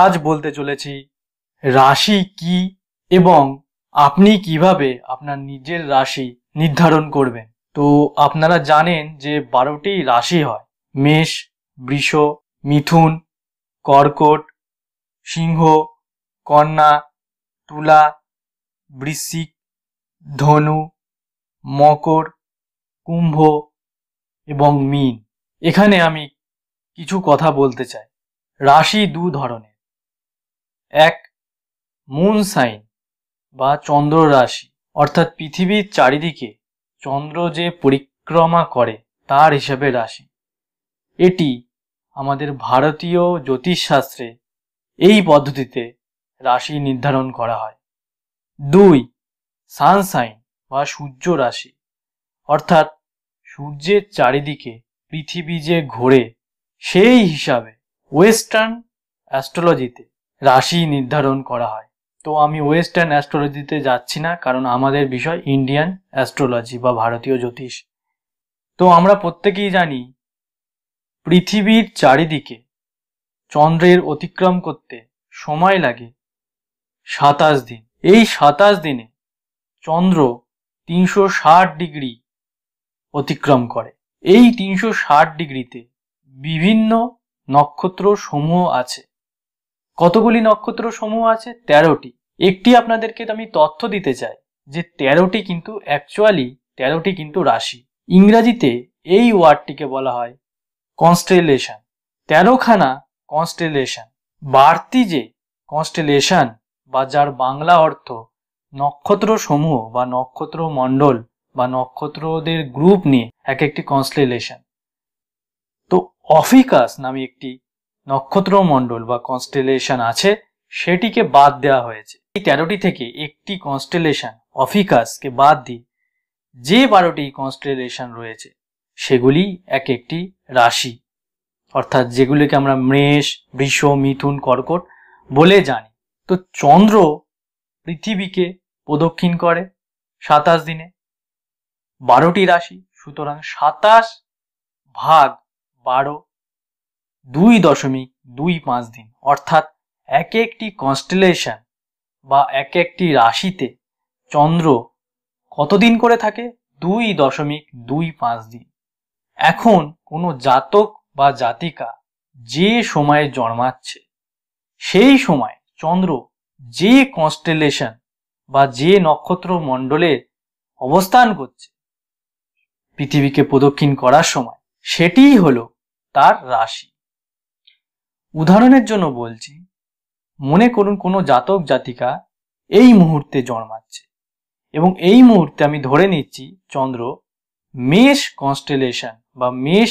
আজ বলতে চলেছি রাশি কি এবং আপনি কিভাবে আপনার নিজের রাশি নির্ধারণ করবেন তো আপনারা জানেন যে বারোটি রাশি হয় মেষ বৃষ মিথুন কর্কট সিংহ কন্যা তুলা বৃশ্চিক ধনু মকর কুম্ভ এবং মিন এখানে আমি কিছু কথা বলতে চাই রাশি দু ধরনের এক মুন সাইন বা চন্দ্র রাশি অর্থাৎ পৃথিবীর চারিদিকে চন্দ্র যে পরিক্রমা করে তার হিসাবে রাশি এটি আমাদের ভারতীয় জ্যোতিষশাস্ত্রে এই পদ্ধতিতে রাশি নির্ধারণ করা হয় দুই সানসাইন বা সূর্য রাশি অর্থাৎ সূর্যের চারিদিকে পৃথিবী যে ঘোরে সেই হিসাবে ওয়েস্টার্ন অ্যাস্ট্রোলজিতে রাশি নির্ধারণ করা হয় তো আমি ওয়েস্টার্ন অ্যাস্ট্রোলজিতে যাচ্ছি না কারণ আমাদের বিষয় ইন্ডিয়ান অ্যাস্ট্রোলজি বা ভারতীয় জ্যোতিষ তো আমরা প্রত্যেকেই জানি পৃথিবীর চারিদিকে চন্দ্রের অতিক্রম করতে সময় লাগে সাতাশ দিন এই সাতাশ দিনে চন্দ্র তিনশো ষাট ডিগ্রি অতিক্রম করে এই তিনশো ষাট ডিগ্রিতে বিভিন্ন নক্ষত্র সমূহ আছে কতগুলি নক্ষত্র সমূহ আছে তেরোটি একটি আপনাদেরকে আমি তথ্য দিতে চাই যে তেরোটি কিন্তু অ্যাকচুয়ালি তেরোটি কিন্তু রাশি ইংরাজিতে এই ওয়ার্ডটিকে বলা হয় কনস্টেলেশন তেরোখানা কনস্টেলেশন বাড়তি যে কনস্টেলেশন বা যার বাংলা অর্থ নক্ষত্র সমূহ বা নক্ষত্র মণ্ডল বা নক্ষত্রদের গ্রুপ নিয়ে এক একটি কনস্টেলেশন তো অফিকাস নামে একটি নক্ষত্রমণ্ডল বা কনস্টেলেশন আছে সেটিকে বাদ দেওয়া হয়েছে এই তেরোটি থেকে একটি কনস্টেলেশন অফিকাসকে বাদ দিয়ে যে বারোটি কনস্টেলেশন রয়েছে সেগুলি এক একটি রাশি অর্থাৎ যেগুলিকে আমরা মেষ বৃষ মিথুন কর্কট বলে জানি তো চন্দ্র পৃথিবীকে প্রদক্ষিণ করে সাতাশ দিনে বারোটি রাশি সুতরাং সাতাশ ভাগ বারো দুই দশমিক দুই পাঁচ দিন অর্থাৎ এক একটি কনস্টেলেশন বা এক একটি রাশিতে চন্দ্র কতদিন করে থাকে দুই দশমিক দুই পাঁচ দিন এখন কোনো জাতক বা জাতিকা যে সময়ে জন্মাচ্ছে সেই সময় চন্দ্র যে কনস্টেলেশন বা যে নক্ষত্র মণ্ডলে অবস্থান করছে পৃথিবীকে প্রদক্ষিণ করার সময় সেটিই হলো তার রাশি উদাহরণের জন্য বলছি মনে করুন কোনো জাতক জাতিকা এই মুহূর্তে জন্মাচ্ছে এবং এই মুহূর্তে আমি ধরে নিচ্ছি চন্দ্র মেষ কনস্টেলেশন বা মেষ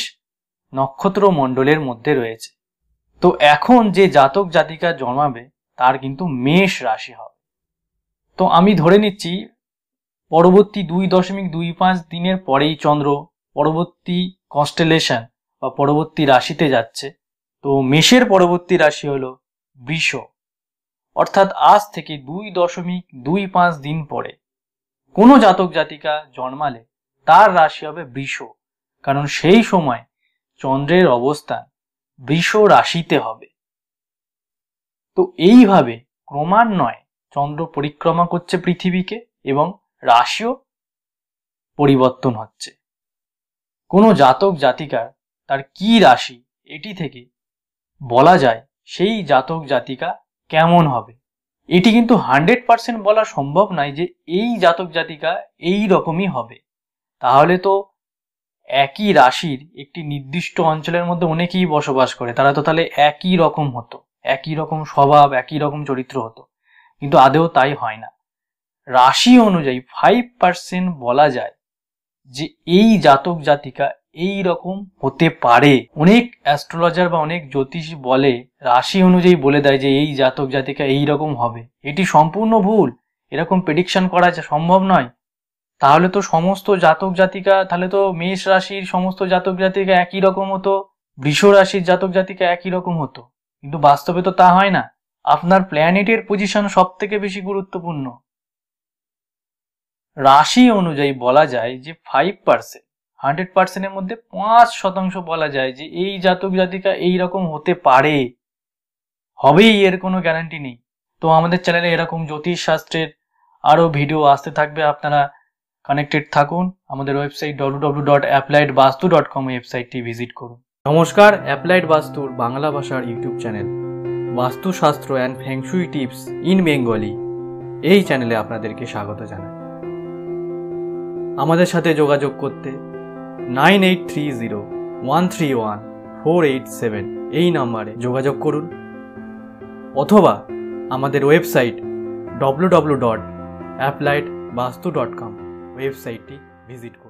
নক্ষত্র মণ্ডলের মধ্যে রয়েছে তো এখন যে জাতক জাতিকা জন্মাবে তার কিন্তু মেষ রাশি হবে তো আমি ধরে নিচ্ছি পরবর্তী দুই দশমিক দুই পাঁচ দিনের পরেই চন্দ্র পরবর্তী কনস্টেলেশন বা পরবর্তী রাশিতে যাচ্ছে তো মেষের পরবর্তী রাশি হলো বৃষ অর্থাৎ আজ থেকে দুই দশমিক দুই পাঁচ দিন পরে কোনো জাতক জাতিকা জন্মালে তার রাশি হবে বৃষ কারণ সেই সময় চন্দ্রের অবস্থান বৃষ রাশিতে হবে তো এইভাবে ক্রমান্বয়ে চন্দ্র পরিক্রমা করছে পৃথিবীকে এবং রাশিও পরিবর্তন হচ্ছে কোনো জাতক জাতিকার তার কি রাশি এটি থেকে বলা যায় সেই জাতক জাতিকা কেমন হবে এটি কিন্তু হান্ড্রেড পার্সেন্ট বলা সম্ভব নয় যে এই জাতক জাতিকা এই রকমই হবে তাহলে তো একই রাশির একটি নির্দিষ্ট অঞ্চলের মধ্যে অনেকেই বসবাস করে তারা তো তাহলে একই রকম হতো একই রকম স্বভাব একই রকম চরিত্র হতো কিন্তু আদেও তাই হয় না রাশি অনুযায়ী ফাইভ পার্সেন্ট বলা যায় যে এই জাতক জাতিকা এই রকম হতে পারে অনেক অ্যাস্ট্রোলজার বা অনেক জ্যোতিষ বলে রাশি অনুযায়ী বলে দেয় যে এই জাতক জাতিকা এই রকম হবে এটি সম্পূর্ণ ভুল এরকম প্রেডিকশন করা সম্ভব নয় তাহলে তো সমস্ত জাতক জাতিকা তাহলে তো মেষ রাশির সমস্ত জাতক জাতিকা একই রকম হতো বৃষ রাশির জাতক জাতিকা একই রকম হতো কিন্তু বাস্তবে তো তা হয় না আপনার প্ল্যানেটের পজিশন সব থেকে বেশি গুরুত্বপূর্ণ রাশি অনুযায়ী বলা যায় যে ফাইভ পার্সেন্ট হান্ড্রেড পার্সেন্টের মধ্যে পাঁচ শতাংশ বলা যায় যে এই জাতক জাতিকা এইরকম হতে পারে হবেই এর কোনো গ্যারান্টি নেই তো আমাদের চ্যানেলে এরকম জ্যোতিষ শাস্ত্রের আরও ভিডিও আসতে থাকবে আপনারা কানেক্টেড থাকুন আমাদের website W W dot applied vastu dot com ওয়েবসাইটটি ভিজিট করুন নমস্কার অ্যাপ্লাইড বাস্তুর বাংলা ভাষার YouTube channel Vastushastra and feng shui tips in Bengali এই চ্যানেলে আপনাদেরকে স্বাগত জানাই আমাদের সাথে যোগাযোগ করতে nine eight three zero one three one four eight seven এই নাম্বারে যোগাযোগ করুন অথবা আমাদের website W W dot applied vastu dot com ওয়েবসাইটটি ভিজিট করুন